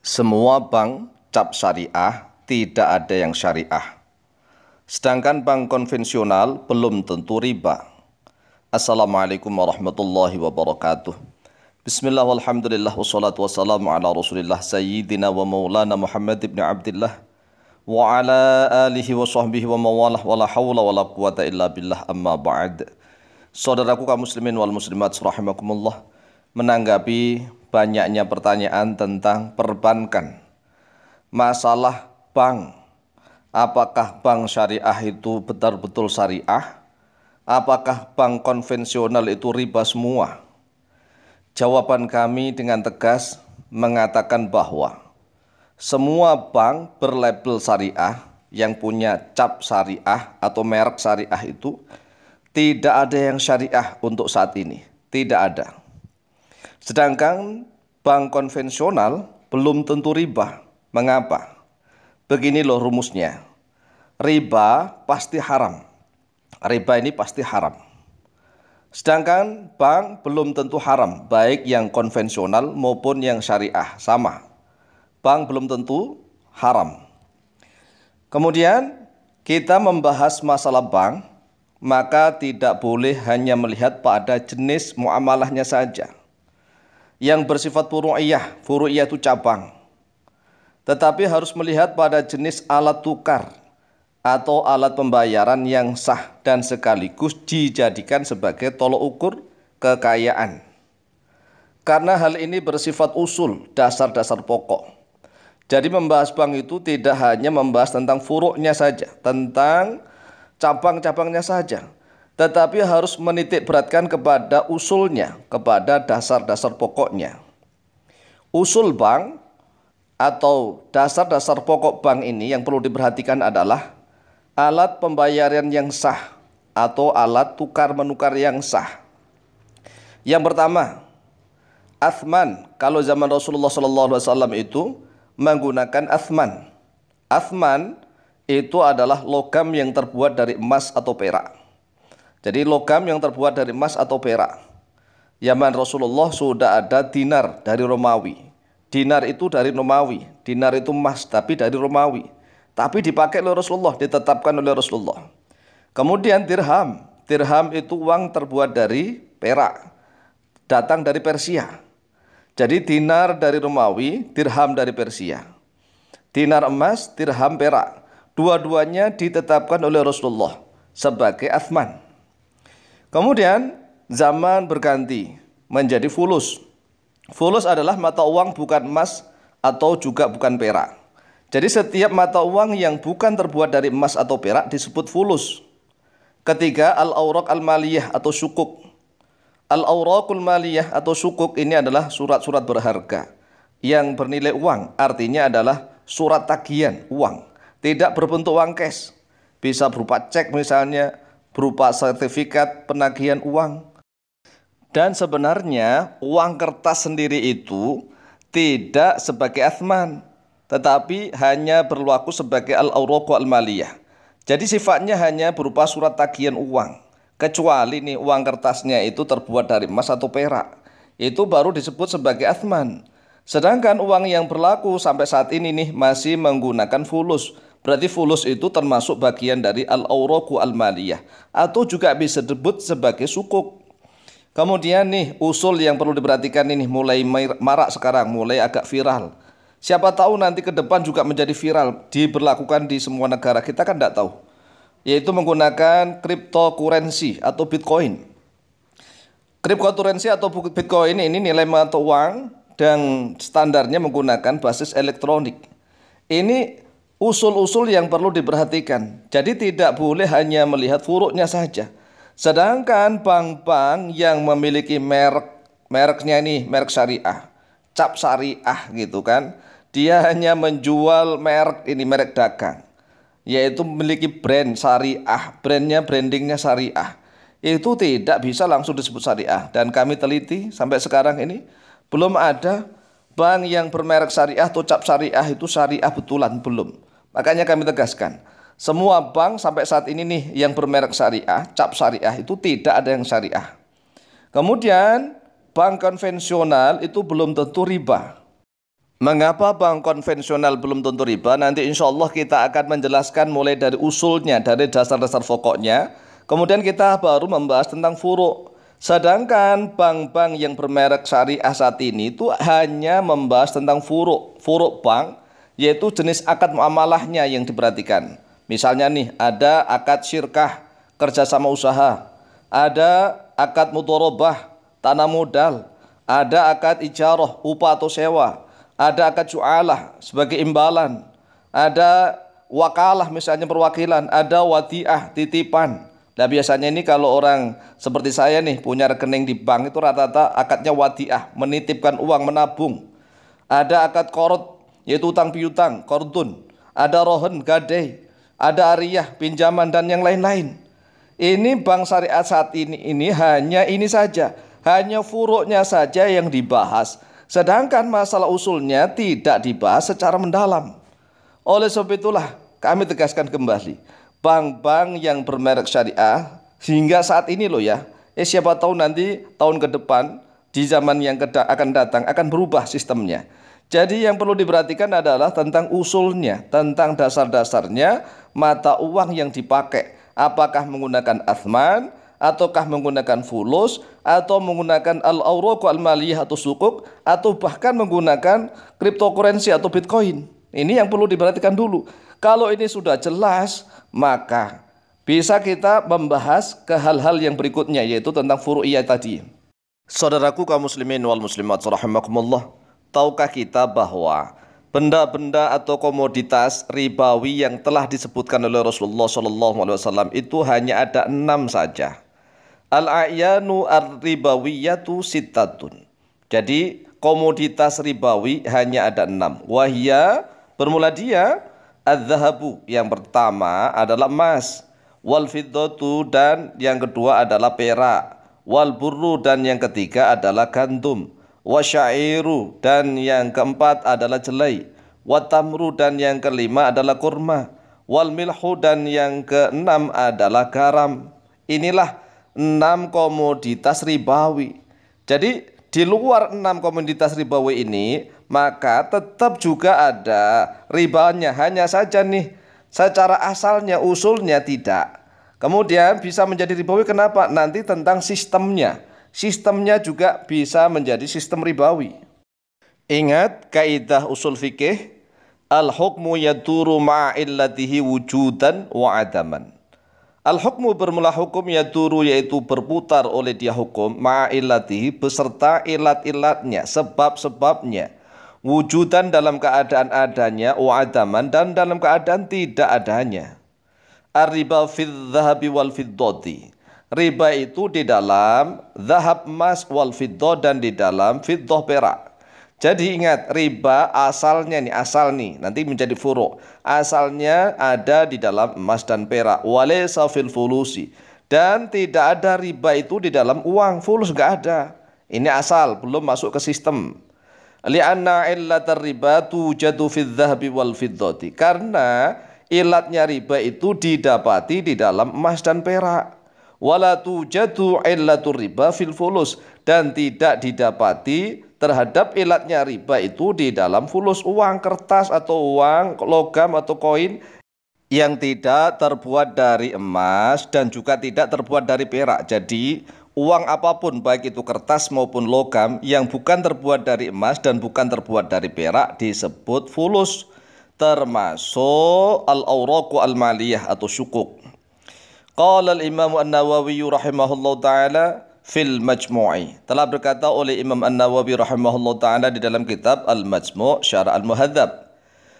Semua bank cap syariah tidak ada yang syariah. Sedangkan bank konvensional belum tentu riba. Assalamualaikum warahmatullahi wabarakatuh. Bismillah walhamdulillah wassalatu wassalamu ala rasulillah sayyidina wa maulana Muhammad ibn Abdullah wa ala alihi wa sahbihi wa mawalah wa la hawla wa la quwata illa billah amma ba'd. Saudaraku kaum muslimin wal muslimat rahimakumullah menanggapi banyaknya pertanyaan tentang perbankan. Masalah bank. Apakah bank syariah itu betul-betul syariah? Apakah bank konvensional itu riba semua? Jawaban kami dengan tegas mengatakan bahwa semua bank berlabel syariah yang punya cap syariah atau merek syariah itu tidak ada yang syariah untuk saat ini. Tidak ada. Sedangkan bank konvensional belum tentu riba. Mengapa? Begini loh rumusnya. Riba pasti haram. Riba ini pasti haram. Sedangkan bank belum tentu haram, baik yang konvensional maupun yang syariah, sama. Bank belum tentu haram. Kemudian kita membahas masalah bank, maka tidak boleh hanya melihat pada jenis muamalahnya saja yang bersifat furu'iyah. Furu'iyah itu cabang. Tetapi harus melihat pada jenis alat tukar atau alat pembayaran yang sah dan sekaligus dijadikan sebagai tolok ukur kekayaan. Karena hal ini bersifat usul, dasar-dasar pokok. Jadi membahas bank itu tidak hanya membahas tentang furuknya saja, tentang cabang-cabangnya saja, tetapi harus menitik beratkan kepada usulnya, kepada dasar-dasar pokoknya. Usul bank atau dasar-dasar pokok bank ini yang perlu diperhatikan adalah alat pembayaran yang sah atau alat tukar menukar yang sah. Yang pertama, Athman kalau zaman Rasulullah SAW itu menggunakan Athman. Athman itu adalah logam yang terbuat dari emas atau perak. Jadi logam yang terbuat dari emas atau perak. Zaman Rasulullah sudah ada dinar dari Romawi. Dinar itu dari Romawi. Dinar itu emas tapi dari Romawi. Tapi dipakai oleh Rasulullah, ditetapkan oleh Rasulullah. Kemudian dirham. Dirham itu uang terbuat dari perak. Datang dari Persia. Jadi dinar dari Romawi, dirham dari Persia. Dinar emas, dirham perak. Dua-duanya ditetapkan oleh Rasulullah sebagai atman. Kemudian zaman berganti menjadi fulus. Fulus adalah mata uang bukan emas atau juga bukan perak. Jadi setiap mata uang yang bukan terbuat dari emas atau perak disebut fulus. Ketiga, al awraq al-maliyah atau sukuk. al al maliyah atau sukuk ini adalah surat-surat berharga yang bernilai uang. Artinya adalah surat tagihan uang, tidak berbentuk uang cash. Bisa berupa cek misalnya, berupa sertifikat penagihan uang. Dan sebenarnya uang kertas sendiri itu tidak sebagai atman tetapi hanya berlaku sebagai al-awraqu al-maliyah. Jadi sifatnya hanya berupa surat tagihan uang, kecuali nih uang kertasnya itu terbuat dari emas atau perak. Itu baru disebut sebagai atman Sedangkan uang yang berlaku sampai saat ini nih masih menggunakan fulus, Berarti fulus itu termasuk bagian dari al-auraku al-maliyah atau juga bisa disebut sebagai sukuk. Kemudian nih usul yang perlu diperhatikan ini mulai marak sekarang, mulai agak viral. Siapa tahu nanti ke depan juga menjadi viral diberlakukan di semua negara. Kita kan tidak tahu. Yaitu menggunakan cryptocurrency atau Bitcoin. Cryptocurrency atau Bitcoin ini nilai mata uang dan standarnya menggunakan basis elektronik. Ini usul-usul yang perlu diperhatikan. Jadi tidak boleh hanya melihat furuknya saja. Sedangkan bank-bank yang memiliki merek, mereknya ini merek syariah, cap syariah gitu kan, dia hanya menjual merek ini merek dagang, yaitu memiliki brand syariah, brandnya brandingnya syariah. Itu tidak bisa langsung disebut syariah dan kami teliti sampai sekarang ini belum ada bank yang bermerek syariah atau cap syariah itu syariah betulan belum Makanya kami tegaskan, semua bank sampai saat ini nih yang bermerek syariah, cap syariah itu tidak ada yang syariah. Kemudian bank konvensional itu belum tentu riba. Mengapa bank konvensional belum tentu riba? Nanti insya Allah kita akan menjelaskan mulai dari usulnya, dari dasar-dasar pokoknya. Kemudian kita baru membahas tentang furuk. Sedangkan bank-bank yang bermerek syariah saat ini itu hanya membahas tentang furuk. Furuk bank yaitu jenis akad muamalahnya yang diperhatikan. Misalnya nih, ada akad syirkah, kerjasama usaha, ada akad mutorobah, tanah modal, ada akad ijarah, upah atau sewa, ada akad jualah sebagai imbalan, ada wakalah misalnya perwakilan, ada wadiah, titipan. Nah biasanya ini kalau orang seperti saya nih punya rekening di bank itu rata-rata akadnya wadiah, menitipkan uang, menabung. Ada akad korot yaitu utang piutang, kordun, ada rohen, gadai, ada ariyah, pinjaman dan yang lain-lain. Ini bank syariat saat ini ini hanya ini saja, hanya furuknya saja yang dibahas. Sedangkan masalah usulnya tidak dibahas secara mendalam. Oleh sebab itulah kami tegaskan kembali, bank-bank yang bermerek syariah hingga saat ini loh ya, eh siapa tahu nanti tahun ke depan di zaman yang akan datang akan berubah sistemnya. Jadi yang perlu diperhatikan adalah tentang usulnya, tentang dasar-dasarnya mata uang yang dipakai. Apakah menggunakan athman, ataukah menggunakan fulus, atau menggunakan al-auroku al-maliyah atau sukuk, atau bahkan menggunakan cryptocurrency atau bitcoin. Ini yang perlu diperhatikan dulu. Kalau ini sudah jelas, maka bisa kita membahas ke hal-hal yang berikutnya, yaitu tentang furu'iyah tadi. Saudaraku kaum muslimin wal muslimat, rahimakumullah. Tahukah kita bahwa benda-benda atau komoditas ribawi yang telah disebutkan oleh Rasulullah Shallallahu Alaihi Wasallam itu hanya ada enam saja. Al ayanu ar ribawiyatu sitatun. Jadi komoditas ribawi hanya ada enam. Wahia bermula dia al zahabu yang pertama adalah emas. Wal dan yang kedua adalah perak. Wal burru dan yang ketiga adalah gandum wasyairu dan yang keempat adalah jelai watamru dan yang kelima adalah kurma wal milhu dan yang keenam adalah garam inilah enam komoditas ribawi jadi di luar enam komoditas ribawi ini maka tetap juga ada ribanya hanya saja nih secara asalnya usulnya tidak kemudian bisa menjadi ribawi kenapa nanti tentang sistemnya sistemnya juga bisa menjadi sistem ribawi. Ingat kaidah usul fikih Al-hukmu yaduru ma'illatihi wujudan wa adaman. Al-hukmu bermula hukum yaduru yaitu berputar oleh dia hukum ma'illatihi beserta ilat-ilatnya, sebab-sebabnya. Wujudan dalam keadaan adanya, wa adaman dan dalam keadaan tidak adanya. Ar-riba fidh dhahabi wal fiddati riba itu di dalam zahab emas wal fiddah dan di dalam fiddah perak. Jadi ingat riba asalnya nih asal nih nanti menjadi furu. Asalnya ada di dalam emas dan perak. wale safil fulusi. Dan tidak ada riba itu di dalam uang fulus gak ada. Ini asal belum masuk ke sistem. Lianna illat riba tujadu fil dhahabi wal fiddati. Karena ilatnya riba itu didapati di dalam emas dan perak wala tujadu illatur riba fil fulus dan tidak didapati terhadap ilatnya riba itu di dalam fulus uang kertas atau uang logam atau koin yang tidak terbuat dari emas dan juga tidak terbuat dari perak. Jadi uang apapun baik itu kertas maupun logam yang bukan terbuat dari emas dan bukan terbuat dari perak disebut fulus termasuk al auraku al-maliyah atau syukuk. Qala al imamu An-Nawawi rahimahullahu taala fil Majmu'i. Telah berkata oleh Imam An-Nawawi rahimahullahu taala di dalam kitab Al-Majmu' Syarah Al-Muhadzab.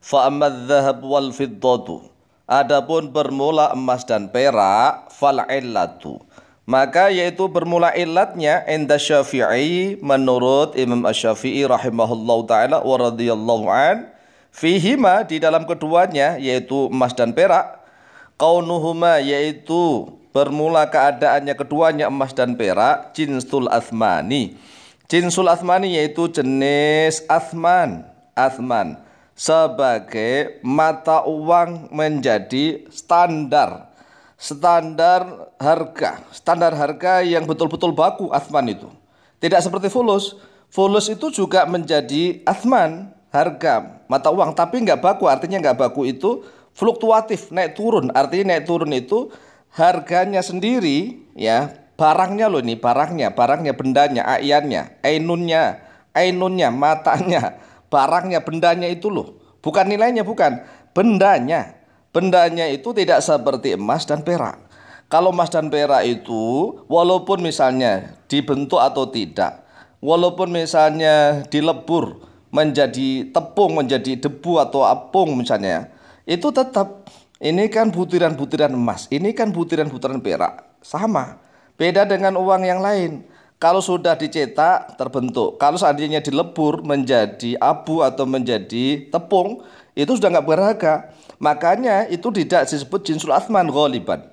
Fa amma adh-dhahab wal fiddatu. Adapun bermula emas dan perak fal illatu. Maka yaitu bermula illatnya inda Syafi'i menurut Imam Asy-Syafi'i rahimahullahu taala wa radhiyallahu an fihima di dalam keduanya yaitu emas dan perak kaunuhuma yaitu bermula keadaannya keduanya emas dan perak jinsul asmani jinsul asmani yaitu jenis asman asman sebagai mata uang menjadi standar standar harga standar harga yang betul-betul baku asman itu tidak seperti fulus fulus itu juga menjadi asman harga mata uang tapi nggak baku artinya nggak baku itu fluktuatif, naik turun. Artinya naik turun itu harganya sendiri ya, barangnya loh nih, barangnya, barangnya bendanya, ayannya, ainunnya, ainunnya, matanya, barangnya, bendanya itu loh. Bukan nilainya, bukan. Bendanya. Bendanya itu tidak seperti emas dan perak. Kalau emas dan perak itu walaupun misalnya dibentuk atau tidak, walaupun misalnya dilebur menjadi tepung, menjadi debu atau apung misalnya, itu tetap ini kan butiran-butiran emas, ini kan butiran-butiran perak. Sama. Beda dengan uang yang lain. Kalau sudah dicetak terbentuk. Kalau seandainya dilebur menjadi abu atau menjadi tepung, itu sudah nggak berharga. Makanya itu tidak disebut jinsul athman ghaliban.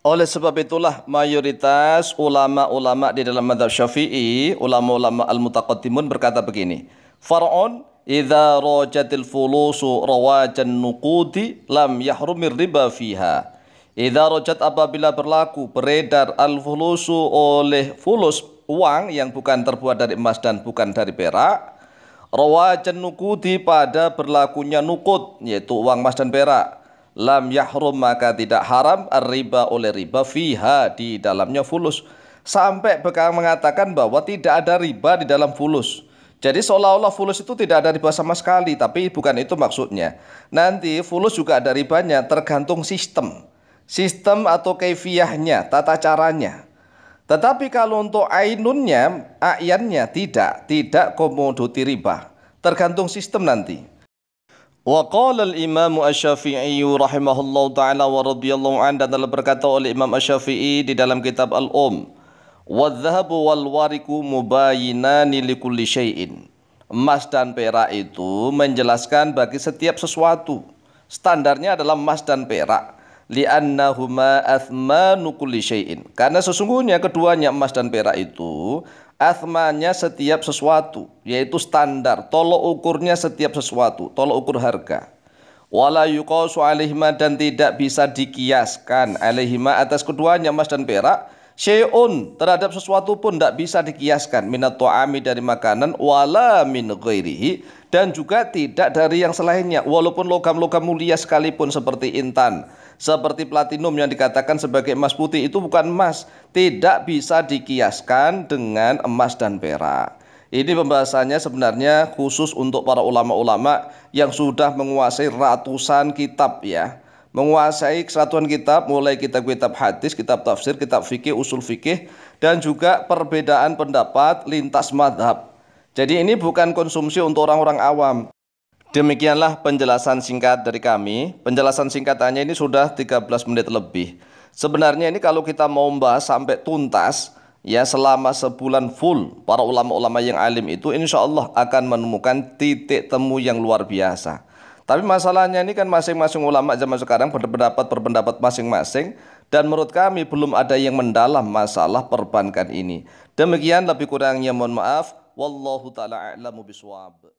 Oleh sebab itulah mayoritas ulama-ulama di dalam madhab syafi'i, ulama-ulama al-mutaqaddimun berkata begini. Far'un idza rajatil fulusu rawajan nuqudi lam yahrumir riba fiha. Idza rajat apabila berlaku beredar al fulusu oleh fulus uang yang bukan terbuat dari emas dan bukan dari perak. Rawajan nuqudi pada berlakunya nukud yaitu uang emas dan perak. Lam yahrum maka tidak haram riba oleh riba fiha di dalamnya fulus. Sampai Bekam mengatakan bahwa tidak ada riba di dalam fulus jadi seolah-olah fulus itu tidak ada riba sama sekali, tapi bukan itu maksudnya. Nanti fulus juga ada ribanya, tergantung sistem. Sistem atau kefiahnya, tata caranya. Tetapi kalau untuk ainunnya, ayannya tidak, tidak komoditi riba. Tergantung sistem nanti. وَقَالَ الْإِمَامُ الشافعي رَحِمَهُ اللَّهُ تَعَالَى وَرَضِيَ اللَّهُ عَنْهُ dan berkata oleh Imam asy di dalam kitab al Om. Wadzhabu wal wariku mubayinani likulli syai'in. Emas dan perak itu menjelaskan bagi setiap sesuatu. Standarnya adalah emas dan perak. Li'annahuma athmanu kulli syai'in. Karena sesungguhnya keduanya emas dan perak itu athmanya setiap sesuatu. Yaitu standar, tolok ukurnya setiap sesuatu. Tolok ukur harga wala yuqasu alaihima dan tidak bisa dikiaskan alaihima atas keduanya emas dan perak Syai'un terhadap sesuatu pun tidak bisa dikiaskan minat tuami dari makanan wala min ghairihi dan juga tidak dari yang selainnya walaupun logam-logam mulia sekalipun seperti intan seperti platinum yang dikatakan sebagai emas putih itu bukan emas tidak bisa dikiaskan dengan emas dan perak ini pembahasannya sebenarnya khusus untuk para ulama-ulama yang sudah menguasai ratusan kitab ya menguasai kesatuan kitab mulai kitab-kitab hadis, kitab tafsir, kitab fikih, usul fikih dan juga perbedaan pendapat lintas madhab. Jadi ini bukan konsumsi untuk orang-orang awam. Demikianlah penjelasan singkat dari kami. Penjelasan singkatannya ini sudah 13 menit lebih. Sebenarnya ini kalau kita mau membahas sampai tuntas ya selama sebulan full para ulama-ulama yang alim itu insya Allah akan menemukan titik temu yang luar biasa. Tapi masalahnya ini kan masing-masing ulama zaman sekarang berpendapat berpendapat masing-masing dan menurut kami belum ada yang mendalam masalah perbankan ini. Demikian lebih kurangnya mohon maaf. Wallahu taala a'lamu biswab.